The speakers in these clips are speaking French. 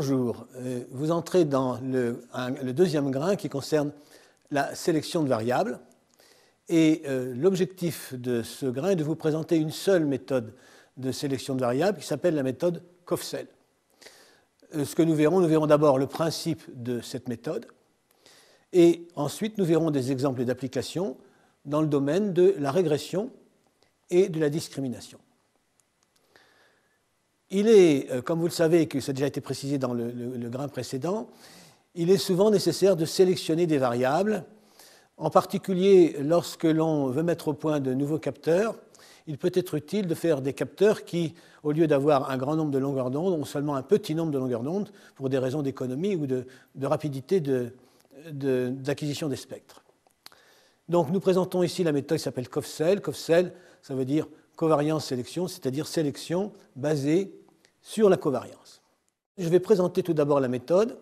Bonjour, euh, vous entrez dans le, deuxième grain qui concerne la sélection de variables. Et euh, l'objectif de ce grain est de vous présenter une seule méthode de sélection de variables qui s'appelle la méthode Kofsel. Euh, ce que nous verrons, nous verrons d'abord le principe de cette méthode. Et ensuite, nous verrons des exemples d'applications dans le domaine de la régression et de la discrimination. Il est, euh, comme vous le savez, et que ça a déjà été précisé dans le, grain précédent, il est souvent nécessaire de sélectionner des variables, en particulier lorsque l'on veut mettre au point de nouveaux capteurs. Il peut être utile de faire des capteurs qui, au lieu d'avoir un grand nombre de longueurs d'onde, ont seulement un petit nombre de longueurs d'onde pour des raisons d'économie ou de, rapidité d'acquisition des spectres. Donc nous présentons ici la méthode qui s'appelle COFCEL. COFCEL, ça veut dire covariance sélection, c'est-à-dire sélection basée sur la covariance. Je vais présenter tout d'abord la méthode.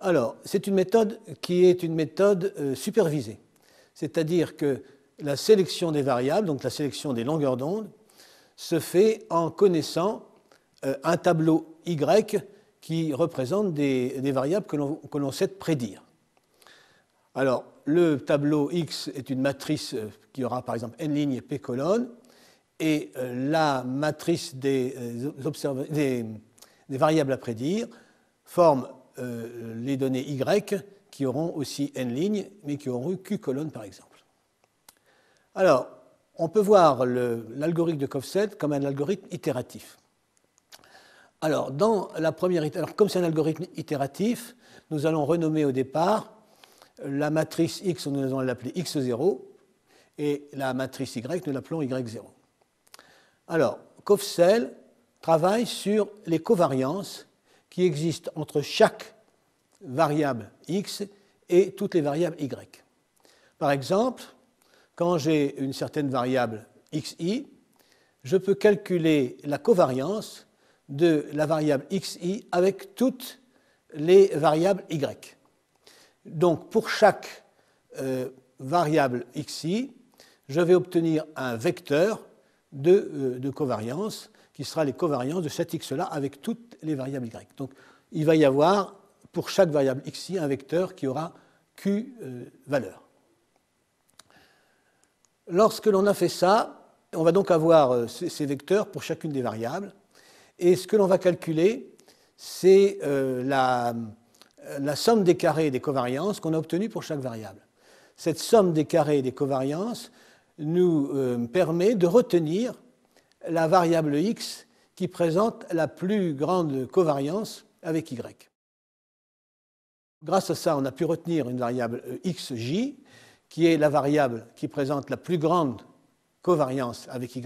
Alors, c'est une méthode qui est une méthode euh, supervisée, c'est-à-dire que la sélection des variables, donc la sélection des longueurs d'onde, se fait en connaissant euh, un tableau Y qui représente des, variables que l'on sait prédire. Alors, le tableau X est une matrice euh, qui aura par exemple n lignes et p colonnes et euh, la matrice euh, des, variables à prédire forme euh, les données Y qui auront aussi n lignes, mais qui auront eu q colonnes par exemple. Alors, on peut voir l'algorithme de Kofset comme un algorithme itératif. Alors, dans la première, alors comme c'est un algorithme itératif, nous allons renommer au départ la matrice X, nous allons l'appeler X0, et la matrice Y, nous l'appelons Y0. Alors, Kofsel travaille sur les covariances qui existent entre chaque variable x et toutes les variables y. Par exemple, quand j'ai une certaine variable xi, je peux calculer la covariance de la variable xi avec toutes les variables y. Donc pour chaque euh, variable xi, je vais obtenir un vecteur euh, de, covariance, qui sera les covariances de cet x-là avec toutes les variables y. Donc il va y avoir pour chaque variable xi un vecteur qui aura q euh, valeur Lorsque l'on a fait ça, on va donc avoir euh, ces, vecteurs pour chacune des variables. Et ce que l'on va calculer, c'est la, somme des carrés des covariances qu'on a obtenues pour chaque variable. Cette somme des carrés des covariances, nous euh, permet de retenir la variable x qui présente la plus grande covariance avec y. Grâce à ça, on a pu retenir une variable euh, xj qui est la variable qui présente la plus grande covariance avec y.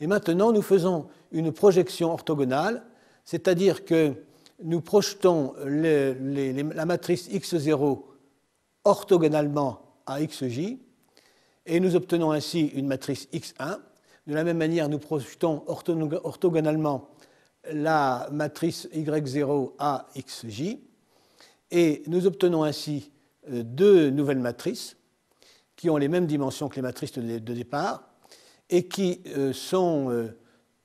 Et maintenant, nous faisons une projection orthogonale, c'est-à-dire que nous projetons la matrice x0 orthogonalement à xj, et nous obtenons ainsi une matrice X1. De la même manière, nous projetons orthogonalement la matrice Y0 à XJ et nous obtenons ainsi euh, deux nouvelles matrices qui ont les mêmes dimensions que les matrices de départ et euh, euh,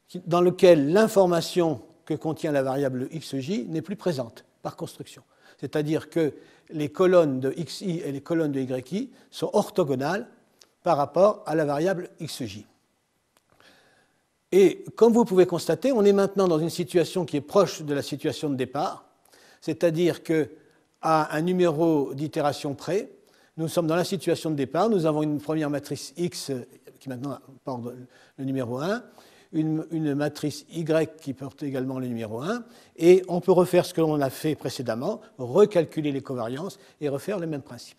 qui dans lesquelles l'information que contient la variable xj n'est plus présente par construction. C'est-à-dire que les colonnes de xi et les colonnes de yi sont orthogonales par rapport à la variable xj. Et comme vous pouvez constater, on est maintenant dans une situation qui est proche de la situation de départ, c'est-à-dire que à un numéro d'itération près, nous sommes dans la situation de départ, nous avons une première matrice X qui maintenant porte le numéro 1, une, une, matrice Y qui porte également le numéro 1, et on peut refaire ce que l'on a fait précédemment, recalculer les covariances et refaire le même principe.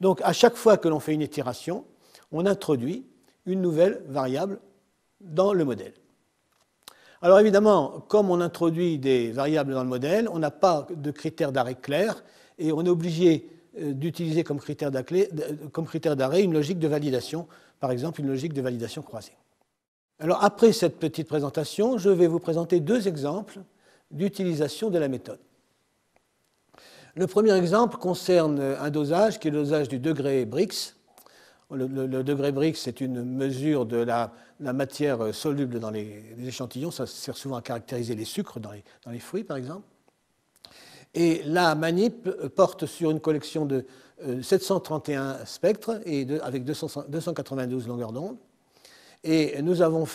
Donc à chaque fois que l'on fait une itération, on introduit une nouvelle variable dans le modèle. Alors évidemment, comme on introduit des variables dans le modèle, on n'a pas de critère d'arrêt clair et on est obligé euh, d'utiliser euh, comme critère d'arrêt une logique de validation, par exemple une logique de validation croisée. Alors après cette petite présentation, je vais vous présenter deux exemples d'utilisation de la méthode. Le premier exemple concerne un dosage qui est le dosage du degré Brix, le, degré Brix, c'est une mesure de la, matière euh, soluble dans les, échantillons. Ça sert souvent à caractériser les sucres dans les, fruits, par exemple. Et la manip porte sur une collection de 731 euh, spectres et avec 292 longueurs d'onde. Et nous avons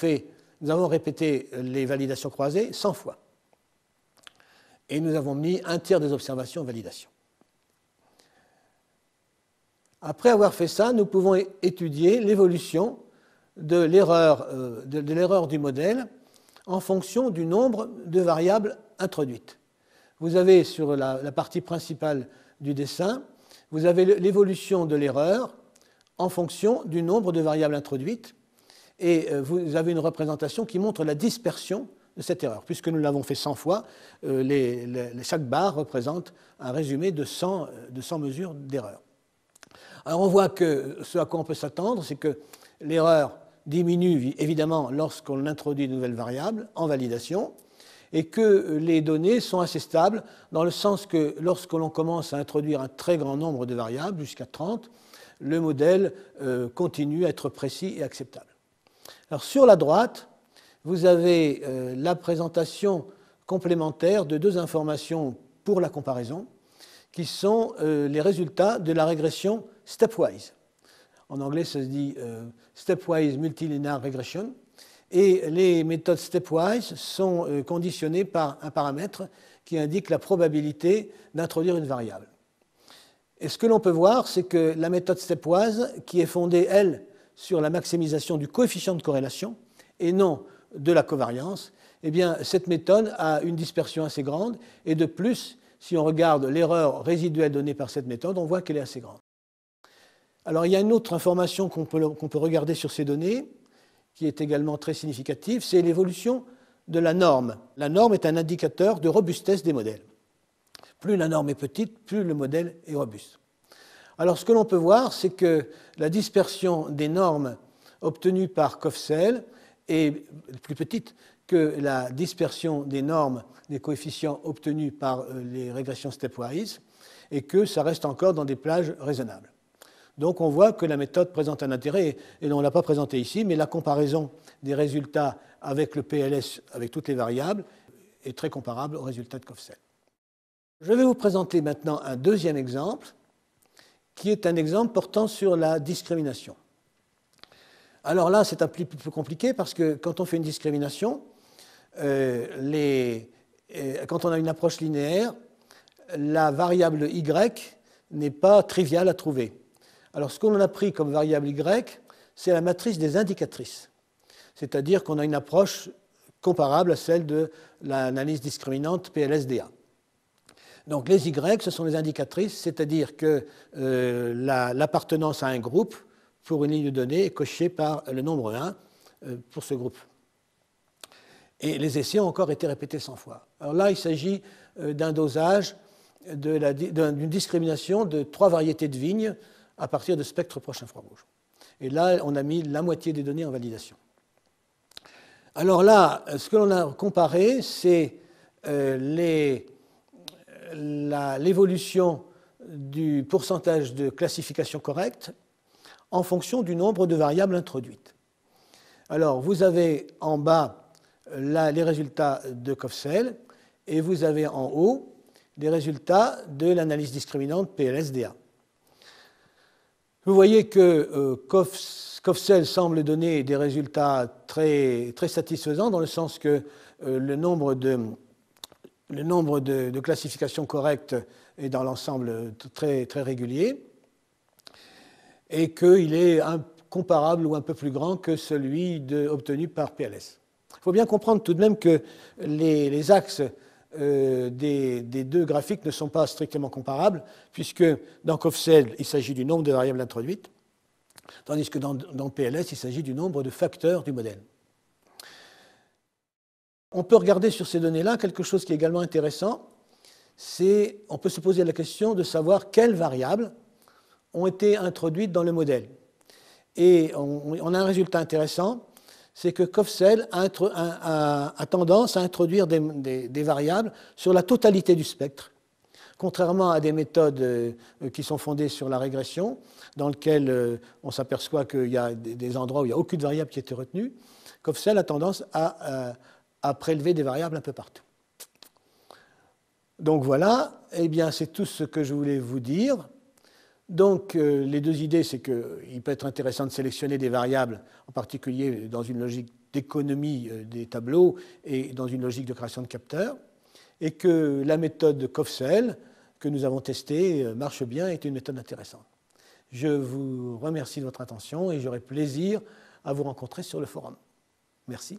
répété euh, les validations croisées 100 fois. Et nous avons mis un tiers des observations en validation. Après avoir fait ça, nous pouvons étudier l'évolution euh, de l'erreur du modèle en fonction du nombre de variables introduites. Vous avez sur la, partie principale du dessin, vous avez l'évolution de l'erreur en fonction du nombre de variables introduites et euh, vous avez une représentation qui montre la dispersion de cette erreur. Puisque nous l'avons fait 100 fois, euh, chaque barre représente un résumé de de 100 mesures d'erreur. Alors on voit que ce à quoi on peut s'attendre, c'est que l'erreur diminue évidemment lorsqu'on introduit de nouvelles variables en validation et que les données sont assez stables dans le sens que lorsque l'on commence à introduire un très grand nombre de variables, jusqu'à 30, le modèle euh, continue à être précis et acceptable. Alors sur la droite, vous avez euh, la présentation complémentaire de deux informations pour la comparaison, qui sont euh, les résultats de la régression stepwise. En anglais, ça se dit euh, stepwise multilinear regression. Et les méthodes stepwise sont euh, conditionnées par un paramètre qui indique la probabilité d'introduire une variable. Et ce que l'on peut voir, c'est que la méthode stepwise, qui est fondée, elle, sur la maximisation du coefficient de corrélation et non de la covariance, eh bien, cette méthode a une dispersion assez grande. Et de plus, si on regarde l'erreur résiduelle donnée par cette méthode, on voit qu'elle est assez grande. Alors il y a une autre information qu'on peut, regarder sur ces données, qui est également très significative, c'est l'évolution de la norme. La norme est un indicateur de robustesse des modèles. Plus la norme est petite, plus le modèle est robuste. Alors ce que l'on peut voir, c'est que la dispersion des normes obtenues par COFSEL est plus petite que la dispersion des normes des coefficients obtenus par euh, les régressions stepwise et que ça reste encore dans des plages raisonnables. Donc on voit que la méthode présente un intérêt, et on ne l'a pas présenté ici, mais la comparaison des résultats avec le PLS, avec toutes les variables, est très comparable aux résultats de Kofsel. Je vais vous présenter maintenant un deuxième exemple, qui est un exemple portant sur la discrimination. Alors là, c'est un peu plus compliqué parce que quand on fait une discrimination, euh, euh, quand on a une approche linéaire, la variable y n'est pas triviale à trouver. Alors ce qu'on a pris comme variable Y, c'est la matrice des indicatrices. C'est-à-dire qu'on a une approche comparable à celle de l'analyse discriminante PLSDA. Donc les Y, ce sont les indicatrices, c'est-à-dire que euh, l'appartenance à un groupe pour une ligne de données est cochée par le nombre 1 euh, pour ce groupe. Et les essais ont encore été répétés 100 fois. Alors là, il s'agit euh, d'un dosage, d'une discrimination de trois variétés de vignes à partir de spectres proche infrarouges. Et là, on a mis la moitié des données en validation. Alors là, euh, ce que l'on a comparé, c'est euh, euh, l'évolution du pourcentage de classification correcte en fonction du nombre de variables introduites. Alors, vous avez en bas les résultats de Kofsel, et vous avez en haut les résultats de l'analyse discriminante PLSDA. Vous voyez que euh, semble donner des résultats très, satisfaisants dans le sens que euh, le nombre de, classifications correctes est dans l'ensemble très, régulier et qu'il est comparable ou un peu plus grand que celui obtenu par PLS. Il faut bien comprendre tout de même que les axes euh, des, deux graphiques ne sont pas strictement comparables, puisque dans COFCEL, il s'agit du nombre de variables introduites, tandis que dans, PLS, il s'agit du nombre de facteurs du modèle. On peut regarder sur ces données-là quelque chose qui est également intéressant, c'est on peut se poser la question de savoir quelles variables ont été introduites dans le modèle. Et on a un résultat intéressant, c'est que Kofsel a, tendance à introduire des, variables sur la totalité du spectre. Contrairement à des méthodes euh, qui sont fondées sur la régression, dans lesquelles euh, on s'aperçoit qu'il y a des endroits où il n'y a aucune variable qui a été retenue, Kofsel a tendance à, euh, prélever des variables un peu partout. Donc voilà, eh bien c'est tout ce que je voulais vous dire. Donc euh, les deux idées, c'est qu'il euh, peut être intéressant de sélectionner des variables, en particulier euh, dans une logique d'économie des tableaux et dans une logique de création de capteurs, et que la méthode Kofsel que nous avons testée marche bien, est une méthode intéressante. Je vous remercie de votre attention et j'aurai plaisir à vous rencontrer sur le forum. Merci.